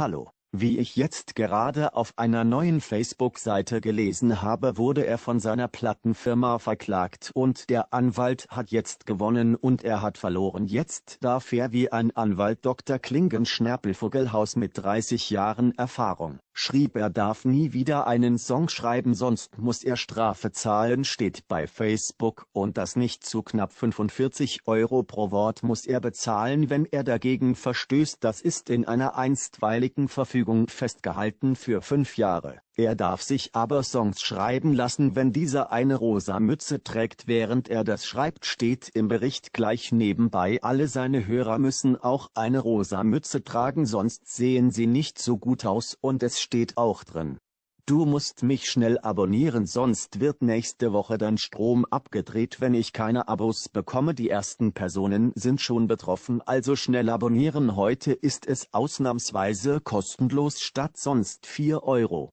Hallo, wie ich jetzt gerade auf einer neuen Facebook-Seite gelesen habe, wurde er von seiner Plattenfirma verklagt und der Anwalt hat jetzt gewonnen und er hat verloren. Jetzt darf er wie ein Anwalt Dr. Klingenschnerpel Schnärpelvogelhaus mit 30 Jahren Erfahrung schrieb er darf nie wieder einen Song schreiben sonst muss er Strafe zahlen steht bei Facebook und das nicht zu knapp 45 Euro pro Wort muss er bezahlen wenn er dagegen verstößt das ist in einer einstweiligen Verfügung festgehalten für fünf Jahre er darf sich aber Songs schreiben lassen wenn dieser eine rosa Mütze trägt während er das schreibt steht im Bericht gleich nebenbei alle seine Hörer müssen auch eine rosa Mütze tragen sonst sehen sie nicht so gut aus und es steht auch drin. Du musst mich schnell abonnieren sonst wird nächste Woche dein Strom abgedreht wenn ich keine Abos bekomme die ersten Personen sind schon betroffen also schnell abonnieren heute ist es ausnahmsweise kostenlos statt sonst 4 Euro.